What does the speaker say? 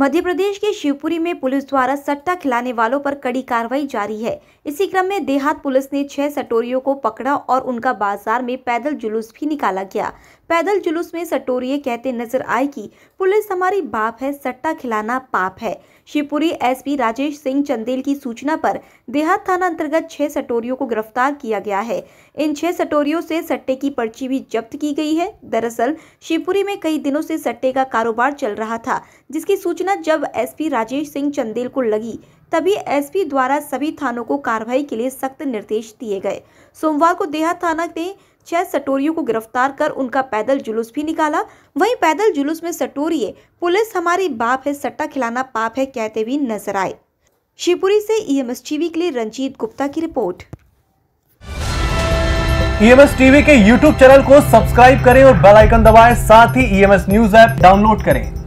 मध्य प्रदेश के शिवपुरी में पुलिस द्वारा सट्टा खिलाने वालों पर कड़ी कार्रवाई जारी है इसी क्रम में देहात पुलिस ने छह सटोरियों को पकड़ा और उनका बाजार में पैदल जुलूस भी निकाला गया पैदल जुलूस में सटोरिये कहते नजर आए कि पुलिस हमारी बाप है सट्टा खिलाना पाप है शिवपुरी एसपी राजेश सिंह चंदेल की सूचना पर देहात थाना अंतर्गत छह सटोरियों को गिरफ्तार किया गया है इन छह सटोरियों से सट्टे की पर्ची भी जब्त की गई है दरअसल शिवपुरी में कई दिनों से सट्टे का कारोबार चल रहा था जिसकी सूचना सूचना जब एसपी राजेश सिंह चंदेल को लगी तभी एसपी द्वारा सभी थानों को कार्रवाई के लिए सख्त निर्देश दिए गए सोमवार को देहा थाना ने छह सटोरियों को गिरफ्तार कर उनका पैदल जुलूस भी निकाला वहीं पैदल जुलूस में सटोरिए पुलिस हमारी बाप है सट्टा खिलाना पाप है कहते हुए नजर आए शिवपुरी से ईएमएस टीवी के लिए रंजीत गुप्ता की रिपोर्ट ईएमएस टीवी के यूट्यूब चैनल को सब्सक्राइब करें और बेलाइकन दबाए साथ ही ईएमएस न्यूज ऐप डाउनलोड करें